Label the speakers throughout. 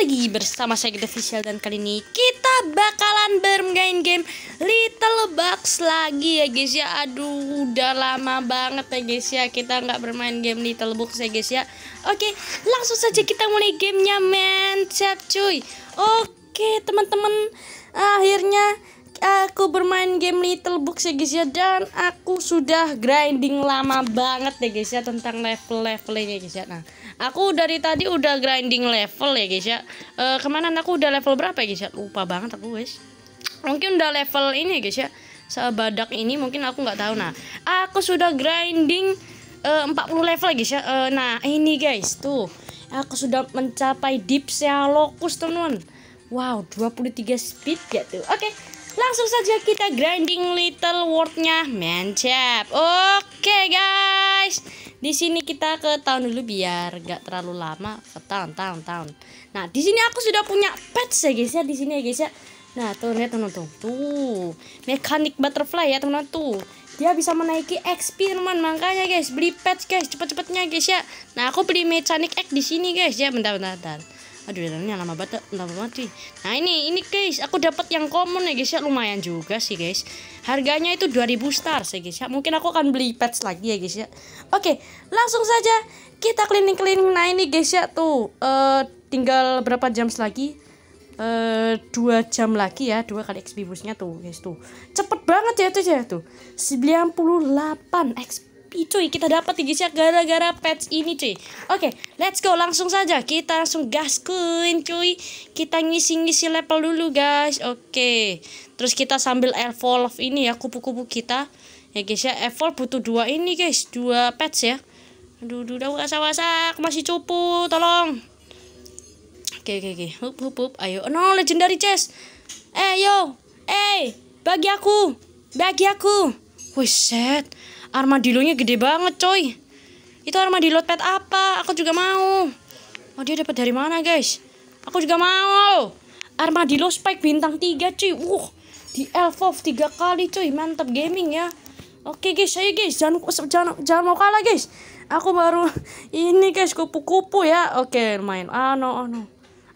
Speaker 1: lagi bersama saya Gede Official dan kali ini kita bakalan bermain game Little Box lagi ya guys ya Aduh udah lama banget ya guys ya kita nggak bermain game Little Box ya guys ya Oke langsung saja kita mulai gamenya men. Siap cuy Oke teman-teman akhirnya aku bermain game Little Books ya guys ya Dan aku sudah grinding lama banget ya guys ya Tentang level-levelnya guys ya Nah aku dari tadi udah grinding level ya guys ya e, kemana aku udah level berapa ya guys ya Lupa banget aku guys Mungkin udah level ini ya guys ya Sebadak ini mungkin aku nggak tahu Nah aku sudah grinding e, eh, 40 level ya guys ya e, Nah ini guys tuh Aku sudah mencapai Deep Sea Locus teman-teman Wow, 23 speed ya tuh. Oke, okay. Langsung saja kita grinding little wordnya Mancap Oke guys di sini kita ke tahun dulu biar gak terlalu lama ke tahun-tahun. town nah di sini aku sudah punya pets ya guys ya di sini ya guys ya nah tuh lihat teman tuh tuh mekanik butterfly ya teman tuh dia bisa menaiki XP teman makanya guys beli pets guys cepet cepetnya guys ya nah aku beli mechanic egg di sini guys ya bentar bentar, bentar aduh ini lama banget lama mati nah ini ini guys aku dapat yang common ya guys ya lumayan juga sih guys harganya itu 2000 stars ya guys ya mungkin aku akan beli pets lagi ya guys ya oke langsung saja kita cleaning cleaning nah ini guys ya tuh uh, tinggal berapa jam lagi eh, dua jam lagi ya dua kali XP boostnya tuh guys tuh cepet banget ya tuh ya tuh 98 XP tapi cuy kita dapat guys ya gara-gara patch ini cuy oke okay, let's go langsung saja kita langsung gas queen cuy kita ngisi-ngisi level dulu guys oke okay. terus kita sambil evolve ini ya kupu-kupu kita ya guys ya evolve butuh dua ini guys dua patch ya aduh aduh udah wasak-wasak masih cupu tolong oke okay, oke okay, oke hup hup hup ayo oh, no legendary chest eh yo eh bagi aku bagi aku Wih, set armadillonya gede banget coy itu armadillo pet apa aku juga mau oh dia dapat dari mana guys aku juga mau armadillo spike bintang 3 cuy uh di elf of 3 kali cuy mantap gaming ya Oke guys, ayo guys, jangan, jangan jangan mau kalah guys. Aku baru ini guys kupu-kupu ya. Oke, main. Ah no, oh, no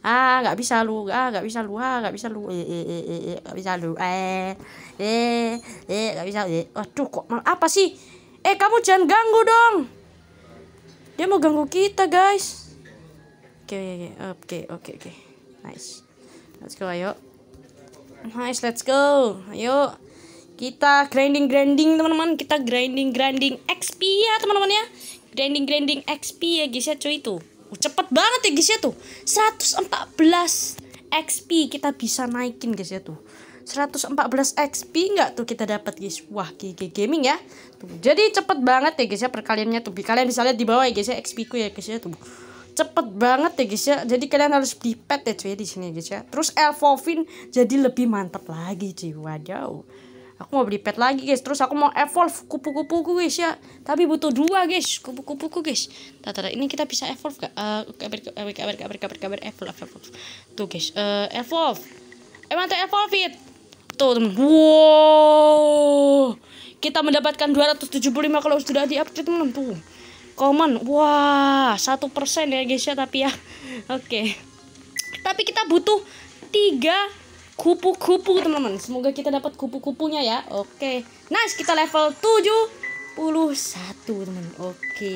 Speaker 1: ah nggak bisa lu ah nggak bisa lu ah nggak bisa lu eh eh eh eh nggak eh, bisa lu eh eh eh nggak bisa eh waduh kok mal apa sih eh kamu jangan ganggu dong dia mau ganggu kita guys oke okay, oke okay, oke okay, oke nice let's go ayo nice let's go ayo kita grinding grinding teman-teman kita grinding grinding XP ya teman-teman ya grinding grinding XP ya guys ya cuy itu aku cepet banget ya guys ya tuh 114 XP kita bisa naikin guys ya tuh 114 XP nggak tuh kita dapat guys wah GG gaming ya tuh, jadi cepet banget ya guys ya perkaliannya tuh kalian bisa lihat di bawah ya guys ya XP ku ya guys ya tuh cepet banget ya guys ya jadi kalian harus di pet ya cuy di sini guys ya terus Elfovin jadi lebih mantap lagi cuy waduh aku mau beli pet lagi guys terus aku mau evolve kupu kupu guys ya tapi butuh dua guys kupu kupu guys tata, tata ini kita bisa evolve gak uh, eh, kabar kabar kabar kabar kabar kabar evolve evolve tuh guys uh, evolve emang tuh evolve it tuh temen wow kita mendapatkan 275 kalau sudah di update temen tuh common wah satu persen ya guys ya tapi ya oke okay. tapi kita butuh tiga kupu-kupu teman-teman semoga kita dapat kupu-kupunya ya oke nice kita level 71 teman oke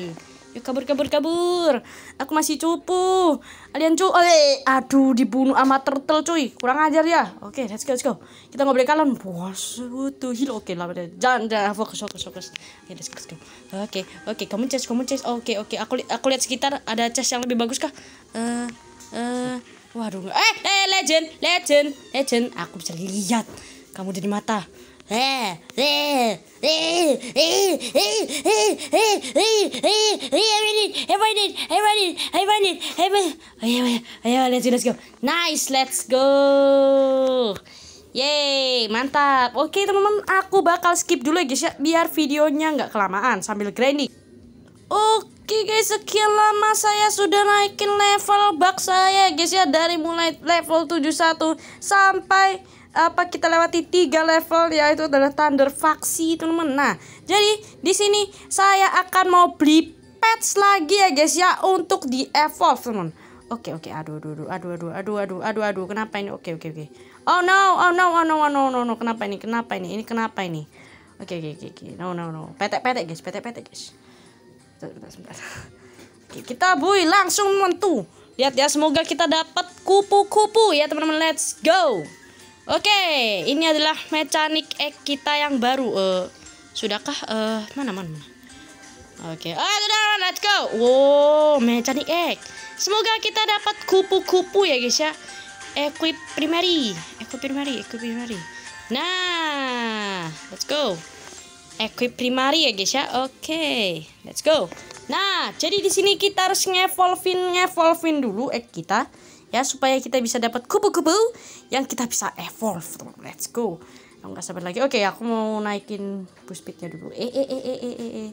Speaker 1: yuk kabur kabur kabur aku masih cupu kalian cu oke aduh dibunuh sama turtle cuy kurang ajar ya oke let's go let's go kita nggak boleh kalah bos tuh hil. oke lah jangan jangan fokus fokus fokus oke let's go let's go oke oke kamu chase kamu chase oke oke aku aku lihat sekitar ada chest yang lebih bagus kah eh eh Waduh, eh, eh, legend, legend, legend. Aku bisa lihat kamu dari mata. Eh, eh, eh, eh, eh, eh, eh, eh, eh, eh I want it, I want it, I want it, I want it, I Ayo, let's let's go. Nice, let's go. Yeay, mantap. Oke, teman-teman, aku bakal skip dulu ya guys ya, biar videonya nggak kelamaan sambil grinding. Oke. Oke guys, sekian lama saya sudah naikin level bug saya guys ya dari mulai level 71 sampai apa kita lewati tiga level yaitu adalah Thunder Faksi teman-teman. Nah, jadi di sini saya akan mau beli pets lagi ya guys ya untuk di evolve teman. Oke oke aduh aduh aduh aduh aduh aduh aduh aduh kenapa ini? Oke oke oke. Oh no, oh no, oh no, oh no, oh, no, no. Kenapa ini? Kenapa ini? Ini kenapa ini? Oke oke oke. No no no. Petek-petek guys, petek-petek guys sebentar, kita boy langsung mentu. Lihat ya, semoga kita dapat kupu-kupu ya teman-teman. Let's go. Oke, ini adalah mekanik egg kita yang baru. Uh, sudahkah? Uh, mana mana? Oke, okay. ah, let's go. Wow, mekanik egg. Semoga kita dapat kupu-kupu ya guys ya. Equip primary, equip primary, equip primary. Nah, let's go equip primary ya guys ya. Oke, okay, let's go. Nah, jadi di sini kita harus ngevolvin ngevolvin dulu eh kita ya supaya kita bisa dapat kubu-kubu yang kita bisa evolve. Let's go. Aku nggak sabar lagi. Oke, okay, aku mau naikin boost speednya dulu. Eh eh eh eh eh eh. eh.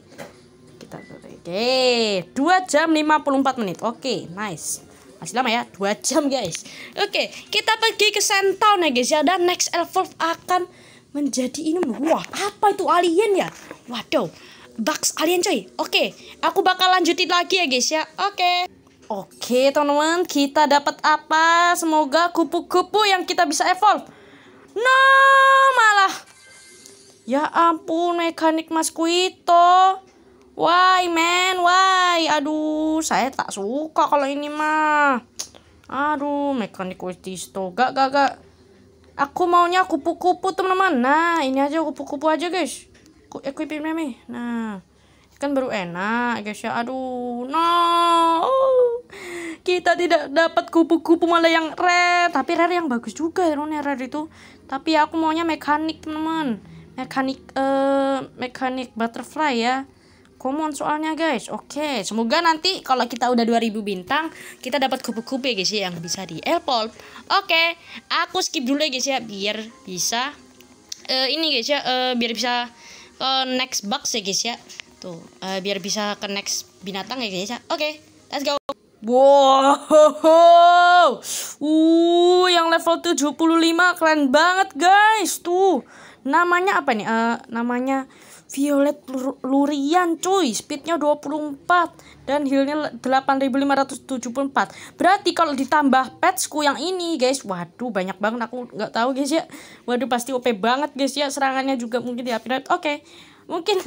Speaker 1: Kita oke. Okay. 2 jam 54 menit. Oke, okay, nice. Masih lama ya, 2 jam guys. Oke, okay, kita pergi ke Sentown ya guys ya dan next evolve akan menjadi ini wah apa itu alien ya waduh box alien coy oke aku bakal lanjutin lagi ya guys ya oke Oke teman-teman kita dapat apa Semoga kupu-kupu yang kita bisa evolve No malah Ya ampun mekanik mas Kuito Why man why Aduh saya tak suka kalau ini mah Aduh mekanik Kuito gak gak gak Aku maunya kupu-kupu teman-teman. Nah ini aja kupu-kupu aja guys. Equipin meme. Nah kan baru enak guys ya. Aduh no. Kita tidak dapat kupu-kupu malah yang rare. Tapi rare yang bagus juga ya, ya rare itu. Tapi aku maunya mekanik teman-teman. Mekanik eh uh, mekanik butterfly ya common soalnya guys oke okay. semoga nanti kalau kita udah 2000 bintang kita dapat kupu-kupu guys ya yang bisa di elpol oke okay. aku skip dulu ya guys ya biar bisa uh, ini guys ya uh, biar bisa ke eh, next box ya guys ya tuh uh, biar bisa ke next binatang ya guys ya oke okay, let's go Wow, uh, yang level 75 keren banget guys tuh. Namanya apa nih? Uh, namanya Violet Lurian cuy speednya 24 dan healnya 8574 berarti kalau ditambah petsku yang ini guys waduh banyak banget aku nggak tahu guys ya waduh pasti OP banget guys ya serangannya juga mungkin di upgrade oke okay. mungkin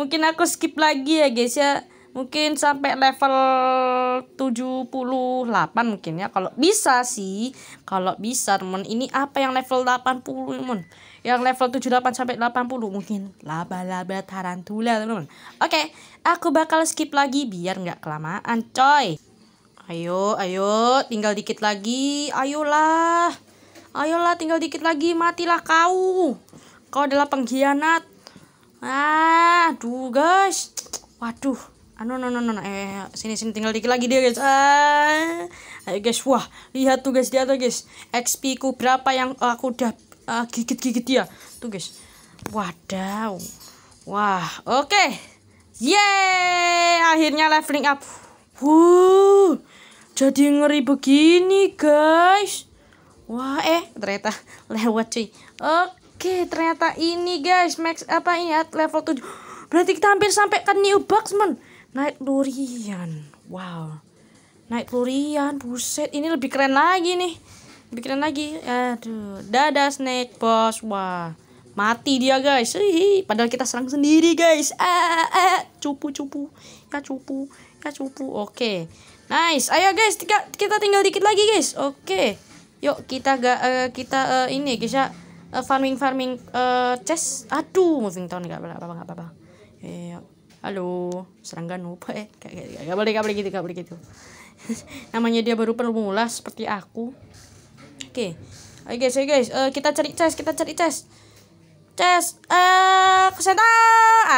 Speaker 1: mungkin aku skip lagi ya guys ya mungkin sampai level 78 mungkin ya kalau bisa sih kalau bisa temen ini apa yang level 80 temen yang level 78 sampai 80 mungkin laba-laba tarantula temen oke okay, aku bakal skip lagi biar nggak kelamaan coy ayo ayo tinggal dikit lagi ayolah ayolah tinggal dikit lagi matilah kau kau adalah pengkhianat ah duh guys waduh anu no no no, no. eh sini sini tinggal dikit lagi dia guys ah ayo guys wah lihat tuh guys dia tuh guys XP ku berapa yang aku udah uh, ah, gigit gigit dia tuh guys wadaw wah oke okay. yeay akhirnya leveling up wuh jadi ngeri begini guys wah eh ternyata lewat cuy oke okay, ternyata ini guys max apa ini level 7 berarti kita hampir sampai ke new box man naik durian wow naik durian buset ini lebih keren lagi nih lebih keren lagi aduh dadah snake bos wah mati dia guys Hihi. padahal kita serang sendiri guys ah, ah. cupu cupu ya cupu ya cupu oke okay. nice ayo guys tiga, kita tinggal dikit lagi guys oke okay. yuk kita gak uh, eh, kita uh, ini guys ya uh, farming farming uh, chest aduh moving town gak apa-apa nggak apa-apa yuk halo serangga nupa eh gak, gak boleh gak boleh gitu gak boleh gitu namanya dia baru pemula seperti aku oke okay. oke guys oke guys uh, kita cari chest kita cari chest chest eh uh, kesana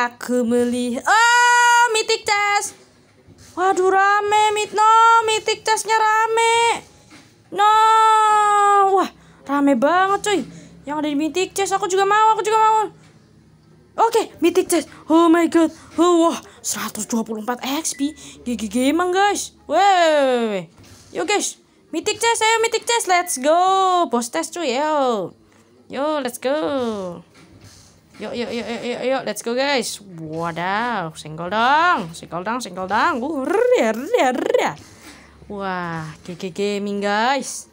Speaker 1: aku melihat oh mitik chest waduh rame mit no mitik chestnya rame no wah rame banget cuy yang ada di mitik chest aku juga mau aku juga mau Oke, okay, mythic chest. Oh my god. Oh, wah, 124 XP. GG gimana, guys. Wow. Yo guys, mythic chest, ayo mythic chest. Let's go. Post test cuy, yo. Yo, let's go. Yo, yo, yo, yo, yo, yo, let's go guys. Wadaw, single dong. Single dong, single dong. Uh, ya, ya, ya. Wah, GG gaming guys.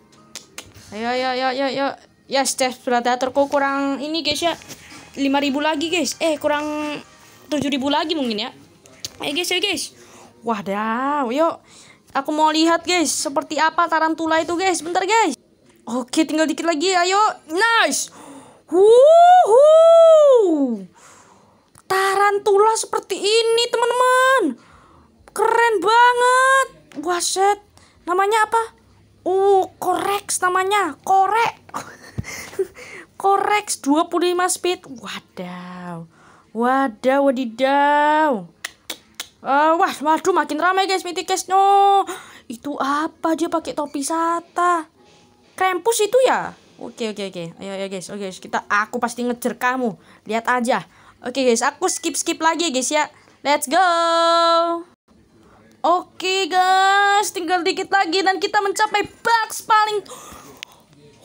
Speaker 1: Ayo, ayo, ayo, ayo, ayo. Ya, yes, chest predator kok kurang ini guys ya. 5000 lagi guys eh kurang 7000 lagi mungkin ya eh guys ya guys wadaw yuk aku mau lihat guys seperti apa tarantula itu guys bentar guys oke tinggal dikit lagi ayo nice Wuhu. Tarantula seperti ini, teman-teman. Keren banget. Waset. Namanya apa? Uh, korek, namanya. Korek. Korex 25 speed. Wadaw. Wadaw, wadidaw. Uh, wah, waduh makin ramai guys mitik guys. No. Itu apa dia pakai topi sata? Krempus itu ya? Oke, oke, oke. Ayo, ayo guys. Oke, guys. kita aku pasti ngejar kamu. Lihat aja. Oke guys, aku skip-skip lagi guys ya. Let's go. Oke guys, tinggal dikit lagi dan kita mencapai box paling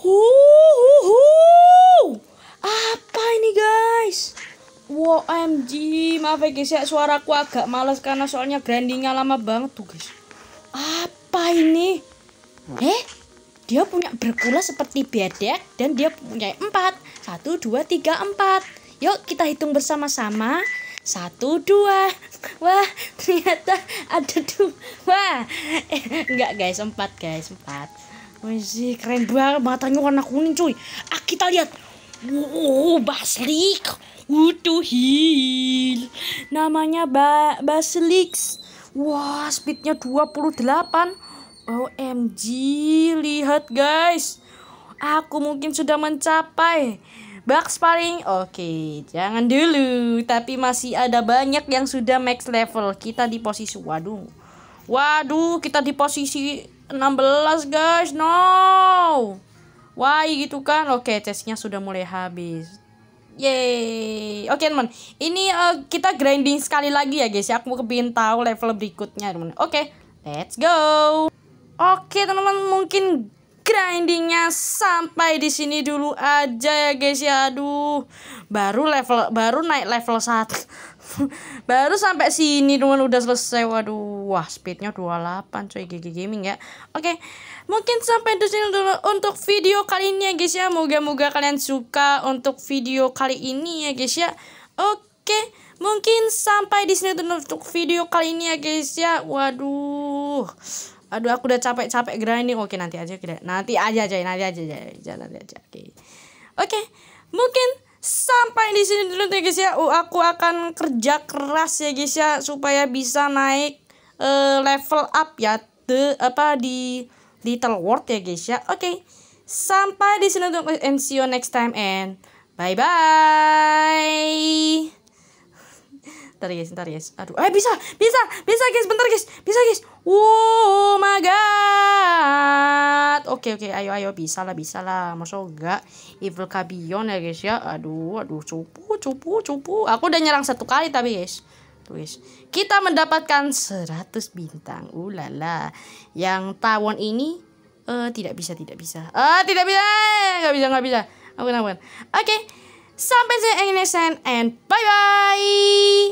Speaker 1: Huhuhu. Apa ini guys? Wow, OMG, maaf ya guys ya suaraku agak males karena soalnya grindingnya lama banget tuh guys. Apa ini? Eh, dia punya berkula seperti bedek dan dia punya empat. Satu, dua, tiga, empat. Yuk kita hitung bersama-sama. Satu, dua. Wah, ternyata ada dua. Wah, eh, enggak guys, empat guys, empat. Wih, keren banget batangnya warna kuning cuy. Ah, kita lihat. Wow, Baslik. Utuhil. Namanya ba Baslix. Wah, wow, speednya 28. OMG, lihat guys. Aku mungkin sudah mencapai Box paling oke, jangan dulu. Tapi masih ada banyak yang sudah max level. Kita di posisi waduh. Waduh, kita di posisi 16 guys no why gitu kan oke chestnya sudah mulai habis Yeay. Oke, okay, teman. Ini uh, kita grinding sekali lagi ya, guys. Ya, aku kepingin tahu level berikutnya, teman. Oke, okay, let's go. Oke, okay, teman-teman, mungkin grindingnya sampai di sini dulu aja ya guys ya aduh baru level baru naik level satu. baru sampai sini teman udah selesai waduh wah speednya 28 coy Gigi gaming ya oke mungkin sampai di sini dulu untuk video kali ini ya guys ya moga-moga kalian suka untuk video kali ini ya guys ya oke mungkin sampai di sini dulu untuk video kali ini ya guys ya waduh aduh aku udah capek-capek grinding oke nanti aja nanti aja aja nanti aja aja nanti aja oke oke mungkin sampai di sini dulu ya guys ya uh, aku akan kerja keras ya guys ya supaya bisa naik uh, level up ya the apa di Little World ya guys ya oke sampai di sini dulu and see you next time and bye bye Bentar guys bentar guys aduh eh bisa bisa bisa guys bentar guys bisa guys wow oke oke ayo ayo bisa lah bisa lah masuk enggak evil kabion ya guys ya aduh aduh cupu cupu cupu aku udah nyerang satu kali tapi guys tuh guys kita mendapatkan 100 bintang ulala uh, yang tawon ini eh uh, tidak bisa tidak bisa ah uh, tidak bisa eh, nggak bisa nggak bisa aku ampun oke okay. sampai sini and bye bye